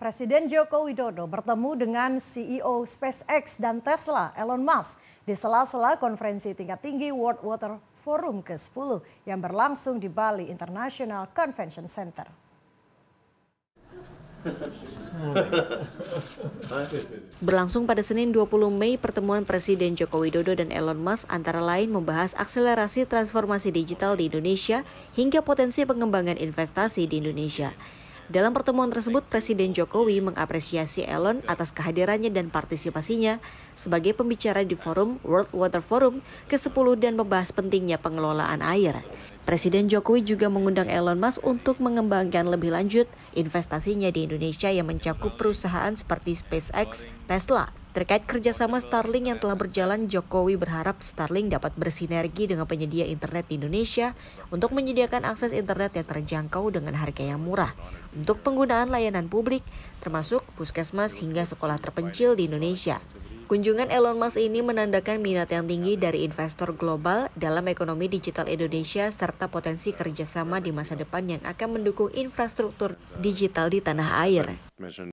Presiden Joko Widodo bertemu dengan CEO SpaceX dan Tesla, Elon Musk, di sela-sela konferensi tingkat tinggi World Water Forum ke-10 yang berlangsung di Bali International Convention Center. Berlangsung pada Senin 20 Mei, pertemuan Presiden Joko Widodo dan Elon Musk antara lain membahas akselerasi transformasi digital di Indonesia hingga potensi pengembangan investasi di Indonesia. Dalam pertemuan tersebut, Presiden Jokowi mengapresiasi Elon atas kehadirannya dan partisipasinya sebagai pembicara di forum World Water Forum ke-10 dan membahas pentingnya pengelolaan air. Presiden Jokowi juga mengundang Elon Musk untuk mengembangkan lebih lanjut investasinya di Indonesia yang mencakup perusahaan seperti SpaceX, Tesla, Terkait kerjasama Starlink yang telah berjalan, Jokowi berharap Starlink dapat bersinergi dengan penyedia internet di Indonesia untuk menyediakan akses internet yang terjangkau dengan harga yang murah untuk penggunaan layanan publik, termasuk puskesmas hingga sekolah terpencil di Indonesia. Kunjungan Elon Musk ini menandakan minat yang tinggi dari investor global dalam ekonomi digital Indonesia serta potensi kerjasama di masa depan yang akan mendukung infrastruktur digital di tanah air.